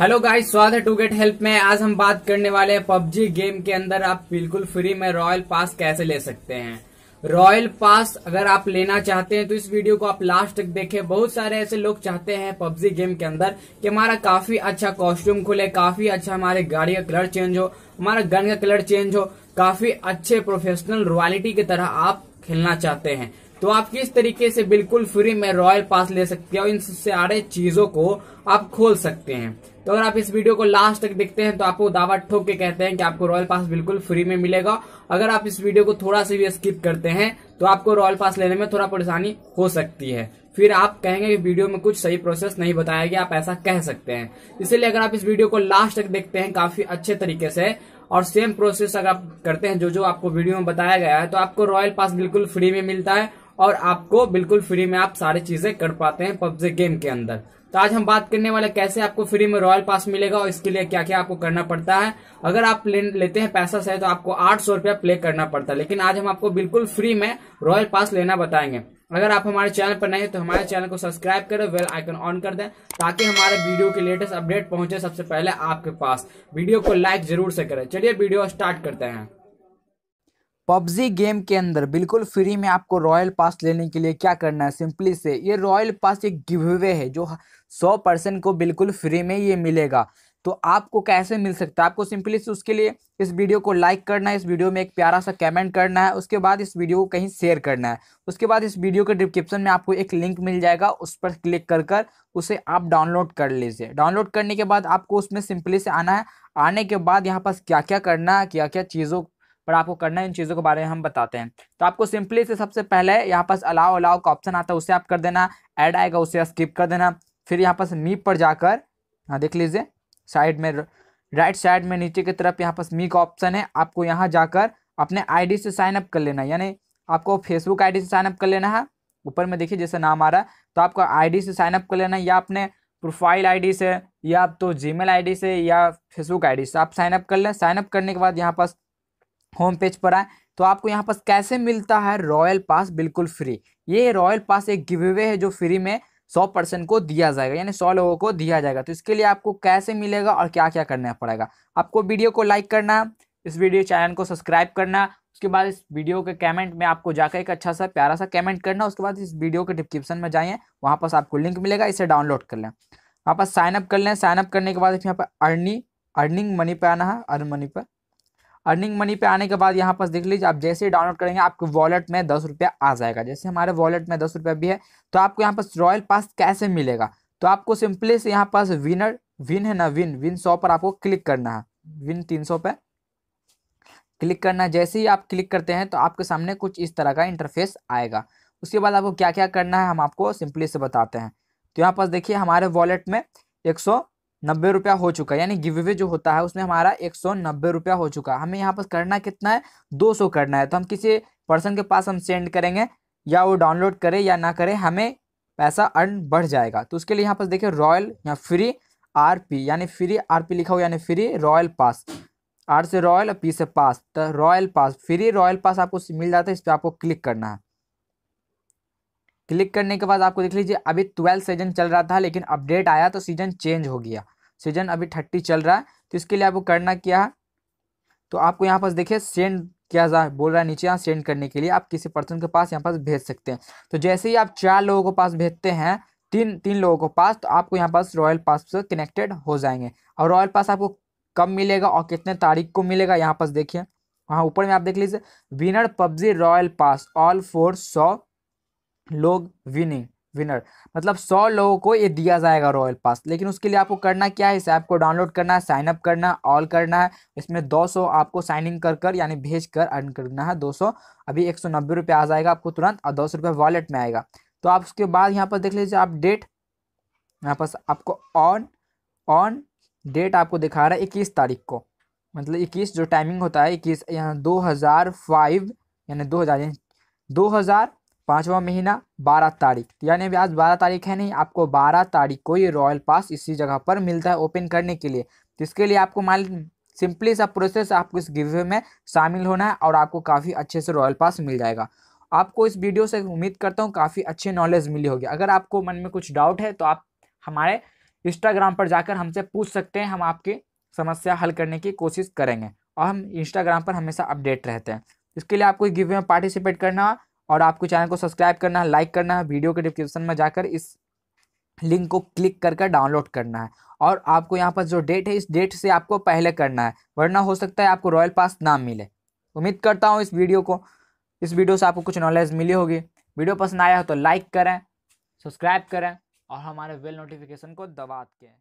hello guys स्वागत है to get help में आज हम बात करने वाले हैं पबजी गेम के अंदर आप बिल्कुल फ्री में रॉयल पास कैसे ले सकते हैं रॉयल पास अगर आप लेना चाहते हैं तो इस वीडियो को आप लास्ट तक देखें बहुत सारे ऐसे लोग चाहते हैं पबजी गेम के अंदर कि हमारा काफी अच्छा कॉस्ट्यूम खुले काफी अच्छा हमारे गाड़ी का कलर चेंज हो हमारा गन का कलर चेंज हो काफी अच्छे प्रोफेशनल रॉयलिटी की तरह आप खेलना चाहते हैं तो आप किस तरीके से बिल्कुल फ्री में रॉयल पास ले सकते हैं और इन सारे चीजों को आप खोल सकते हैं तो अगर आप इस वीडियो को लास्ट तक देखते हैं तो आपको दावा ठोक के कहते हैं कि आपको रॉयल पास बिल्कुल फ्री में मिलेगा अगर आप इस वीडियो को थोड़ा सा भी स्किप करते हैं तो आपको रॉयल पास लेने में थोड़ा परेशानी हो सकती है फिर आप कहेंगे कि वीडियो में कुछ सही प्रोसेस नहीं बताया गया आप ऐसा कह सकते हैं इसीलिए अगर आप इस वीडियो को लास्ट तक देखते हैं काफी अच्छे तरीके से और सेम प्रोसेस अगर आप करते हैं जो जो आपको वीडियो में बताया गया है तो आपको रॉयल पास बिल्कुल फ्री में मिलता है और आपको बिल्कुल फ्री में आप सारी चीजें कर पाते हैं पबजी गेम के अंदर तो आज हम बात करने वाले कैसे आपको फ्री में रॉयल पास मिलेगा और इसके लिए क्या क्या आपको करना पड़ता है अगर आप लेते हैं पैसा से तो आपको आठ सौ रुपया प्ले करना पड़ता है लेकिन आज हम आपको बिल्कुल फ्री में रॉयल पास लेना बताएंगे अगर आप हमारे चैनल पर नए तो हमारे चैनल को सब्सक्राइब करें वेल आइकन ऑन कर दें ताकि हमारे वीडियो के लेटेस्ट अपडेट पहुंचे सबसे पहले आपके पास वीडियो को लाइक जरूर से करें चलिए वीडियो स्टार्ट करते हैं पबजी गेम के अंदर बिल्कुल फ्री में आपको रॉयल पास लेने के लिए क्या करना है सिंपली से ये रॉयल पास एक गिव अवे है जो सौ परसेंट को बिल्कुल फ्री में ये मिलेगा तो आपको कैसे मिल सकता है आपको सिंपली से उसके लिए इस वीडियो को लाइक करना है इस वीडियो में एक प्यारा सा कमेंट करना है उसके बाद इस वीडियो को कहीं शेयर करना है उसके बाद इस वीडियो के डिस्क्रिप्शन में आपको एक लिंक मिल जाएगा उस पर क्लिक कर कर उसे आप डाउनलोड कर लीजिए डाउनलोड करने के बाद आपको उसमें सिंपली से आना है आने के बाद यहाँ पास क्या क्या करना है क्या क्या चीज़ों पर आपको करना है इन चीज़ों के बारे में हम बताते हैं तो आपको सिंपली से सबसे पहले यहाँ पास अलाव अलाव का ऑप्शन आता है उसे आप कर देना ऐड आएगा उसे स्किप कर देना फिर यहाँ पास मी पर जाकर हाँ देख लीजिए साइड में राइट साइड में नीचे की तरफ यहाँ पास मी का ऑप्शन है आपको यहाँ जाकर अपने आईडी से साइन अप कर लेना यानी आपको फेसबुक आईडी से साइन अप कर लेना है ऊपर में देखिए जैसे नाम आ रहा है तो आपको आईडी से साइन अप कर लेना या अपने प्रोफाइल आईडी से या आप तो जीमेल आईडी से या फेसबुक आईडी से आप साइन अप कर लें साइन अप करने के बाद यहाँ पास होम पेज पर आए तो आपको यहाँ पास कैसे मिलता है रॉयल पास बिल्कुल फ्री ये रॉयल पास एक गिव अवे है जो फ्री में सौ परसेंट को दिया जाएगा यानी सौ लोगों को दिया जाएगा तो इसके लिए आपको कैसे मिलेगा और क्या क्या करना पड़ेगा आपको वीडियो को लाइक करना इस वीडियो चैनल को सब्सक्राइब करना उसके बाद इस वीडियो के कमेंट में आपको जाकर एक अच्छा सा प्यारा सा कमेंट करना उसके बाद इस वीडियो के डिस्क्रिप्शन में जाइए वहाँ पास आपको लिंक मिलेगा इसे डाउनलोड कर लें वहाँ पास साइनअप कर लें साइनअप करने के बाद यहाँ पर अर्निंग अर्निंग मनी पर आना है अर्न मनी पर अर्निंग मनी पे आने के बाद यहाँ पर देख लीजिए आप जैसे ही डाउनलोड करेंगे आपके वॉलेट में दस रुपया आ जाएगा जैसे हमारे वॉलेट में दस रुपया भी है तो आपको यहाँ पर रॉयल पास कैसे मिलेगा तो आपको सिंपली से यहाँ पास विनर विन है ना विन विन सौ पर आपको क्लिक करना है विन तीन सौ पे क्लिक करना है जैसे ही आप क्लिक करते हैं तो आपके सामने कुछ इस तरह का इंटरफेस आएगा उसके बाद आपको क्या क्या करना है हम आपको सिंपली से बताते हैं तो यहाँ पास देखिए हमारे वॉलेट में एक सौ नब्बे रुपया हो चुका है यानी गिव वे जो होता है उसमें हमारा एक सौ नब्बे रुपया हो चुका है हमें यहाँ पर करना कितना है दो सौ करना है तो हम किसी पर्सन के पास हम सेंड करेंगे या वो डाउनलोड करे या ना करे हमें पैसा अर्न बढ़ जाएगा तो उसके लिए यहाँ पर देखिए रॉयल या फ्री आर पी यानी फ्री आर पी लिखा हुआ यानी फ्री रॉयल पास आर से रॉयल और पी से पास तो royal pass free royal pass आपको मिल जाता है इस पर आपको क्लिक करना है क्लिक करने के बाद आपको देख लीजिए अभी ट्वेल्थ सीजन चल रहा था लेकिन अपडेट आया तो सीजन चेंज हो गया सीजन अभी थर्टी चल रहा है तो इसके लिए आपको करना क्या है तो आपको यहाँ पास देखिए सेंड किया जा बोल रहा है नीचे यहाँ सेंड करने के लिए आप किसी पर्सन के पास यहाँ पास भेज सकते हैं तो जैसे ही आप चार लोगों के पास भेजते हैं तीन तीन लोगों के पास तो आपको यहाँ पास रॉयल पास से कनेक्टेड हो जाएंगे और रॉयल पास आपको कब मिलेगा और कितने तारीख को मिलेगा यहाँ पास देखिए वहाँ ऊपर में आप देख लीजिए winner PUBG royal pass all four सौ लोग विनिंग विनर मतलब सौ लोगों को ये दिया जाएगा रॉयल पास लेकिन उसके लिए आपको करना क्या है इस ऐप को डाउनलोड करना है साइन अप करना ऑल करना है इसमें 200 आपको साइन इन कर कर यानी भेज कर अर्न करना है 200 अभी एक सौ आ जाएगा आपको तुरंत और दो सौ वॉलेट में आएगा तो आप उसके बाद यहाँ पर देख लीजिए आप डेट यहाँ पर आपको ऑन ऑन डेट आपको दिखा रहा है इक्कीस तारीख को मतलब इक्कीस जो टाइमिंग होता है इक्कीस यहाँ दो हज़ार फाइव यानी दो हज़ार दो हज़ार पाँचवा महीना बारह तारीख यानी अभी आज बारह तारीख है नहीं आपको बारह तारीख को ये रॉयल पास इसी जगह पर मिलता है ओपन करने के लिए तो इसके लिए आपको मान सिंपली सा प्रोसेस आपको इस गिवे में शामिल होना है और आपको काफ़ी अच्छे से रॉयल पास मिल जाएगा आपको इस वीडियो से उम्मीद करता हूँ काफ़ी अच्छे नॉलेज मिली होगी अगर आपको मन में कुछ डाउट है तो आप हमारे इंस्टाग्राम पर जाकर हमसे पूछ सकते हैं हम आपकी समस्या हल करने की कोशिश करेंगे और हम इंस्टाग्राम पर हमेशा अपडेट रहते हैं इसके लिए आपको गिव में पार्टिसिपेट करना और आपको चैनल को सब्सक्राइब करना है लाइक करना है वीडियो के डिस्क्रिप्शन में जाकर इस लिंक को क्लिक कर कर डाउनलोड करना है और आपको यहाँ पर जो डेट है इस डेट से आपको पहले करना है वरना हो सकता है आपको रॉयल पास ना मिले उम्मीद करता हूँ इस वीडियो को इस वीडियो से आपको कुछ नॉलेज मिली होगी वीडियो पसंद आया हो तो लाइक करें सब्सक्राइब करें और हमारे बेल नोटिफिकेशन को दबा के